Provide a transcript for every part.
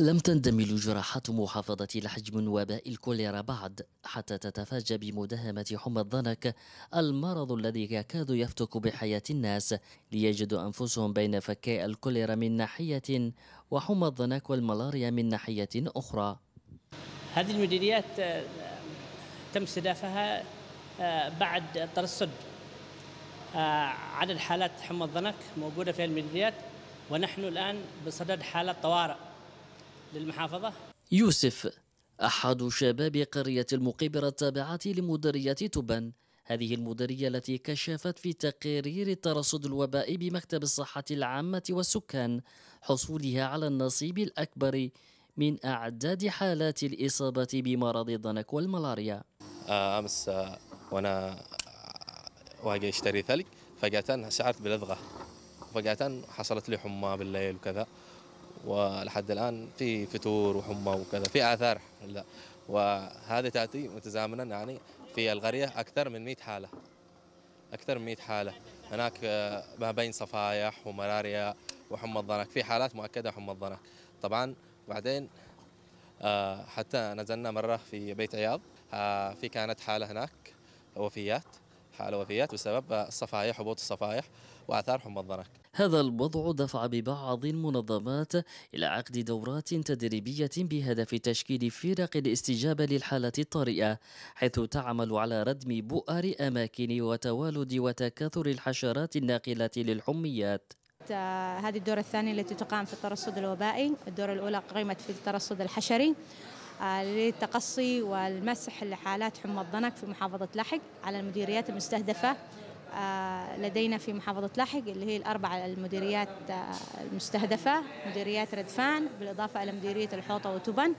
لم تندمل جراحات محافظة لحج من وباء الكوليرا بعد حتى تتفاجأ بمداهمة حمى الضنك المرض الذي يكاد يفتك بحياة الناس ليجدوا أنفسهم بين فكاء الكوليرا من ناحية وحمى الضنك والملاريا من ناحية أخرى هذه المديريات آه، تم استهدافها آه، بعد ترصد آه، عدد حالات حمى الضنك موجودة في المديريات ونحن الآن بصدد حالة طوارئ للمحافظة يوسف أحد شباب قرية المقيبرة التابعة لمديرية تبن هذه المديرية التي كشفت في تقارير الترصد الوبائي بمكتب الصحة العامة والسكان حصولها على النصيب الأكبر من أعداد حالات الإصابة بمرض الضنك والملاريا آه، أمس آه، وأنا آه، واجي أشتري ثلج فجأة شعرت بلدغة فجأة حصلت لي حمى بالليل وكذا ولحد الان في فتور وحمى وكذا في اثار لا وهذه تاتي متزامنا يعني في القريه اكثر من 100 حاله اكثر من 100 حاله هناك آه، ما بين صفايح وملاريا وحمى الضنك في حالات مؤكده حمى الضنك طبعا بعدين آه، حتى نزلنا مره في بيت عياض آه، في كانت حاله هناك وفيات وفيات بسبب الصفائح هبوط الصفائح واثار حمى الضنك. هذا الوضع دفع ببعض المنظمات الى عقد دورات تدريبيه بهدف تشكيل فرق الاستجابه للحالات الطارئه حيث تعمل على ردم بؤر اماكن وتوالد وتكاثر الحشرات الناقله للحميات. هذه الدورة الثانية التي تقام في الترصد الوبائي الدورة الأولى قيمت في الترصد الحشري للتقصي والمسح لحالات حمى الضنك في محافظة لحق على المديريات المستهدفة آه، لدينا في محافظة لحق اللي هي الأربع المديريات آه، المستهدفة مديريات ردفان بالإضافة إلى مديرية الحوطة وتبن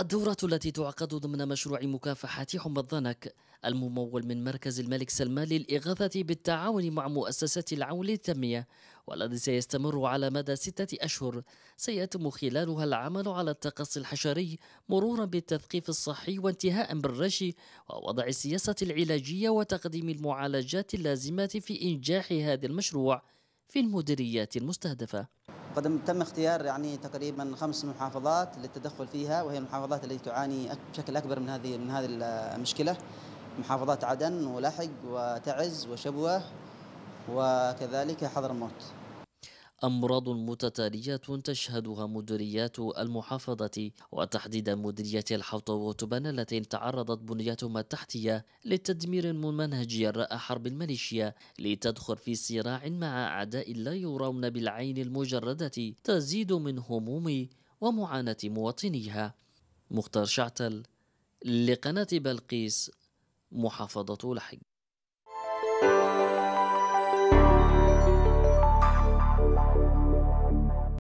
الدورة التي تعقد ضمن مشروع مكافحة حمى الضنك الممول من مركز الملك سلمان للإغاثة بالتعاون مع مؤسسة العون للتنمية والذي سيستمر على مدى ستة أشهر سيتم خلالها العمل على التقصي الحشري مرورا بالتثقيف الصحي وانتهاء بالرشي ووضع السياسة العلاجية وتقديم المعالجات اللازمة في إنجاح هذا المشروع في المديريات المستهدفة قد تم اختيار يعني تقريبا خمس محافظات للتدخل فيها وهي المحافظات التي تعاني بشكل اكبر من هذه من هذه المشكله محافظات عدن ولحق وتعز وشبوه وكذلك حضرموت أمراض متتالية تشهدها مديريات المحافظة وتحديدا مديرية الحوطة وتبان التي تعرضت بنيتها التحتية للتدمير الممنهج جراء حرب الميليشيا لتدخل في صراع مع أعداء لا يرون بالعين المجردة تزيد من هموم ومعاناة مواطنيها مختار شعتل لقناة بلقيس محافظة لحج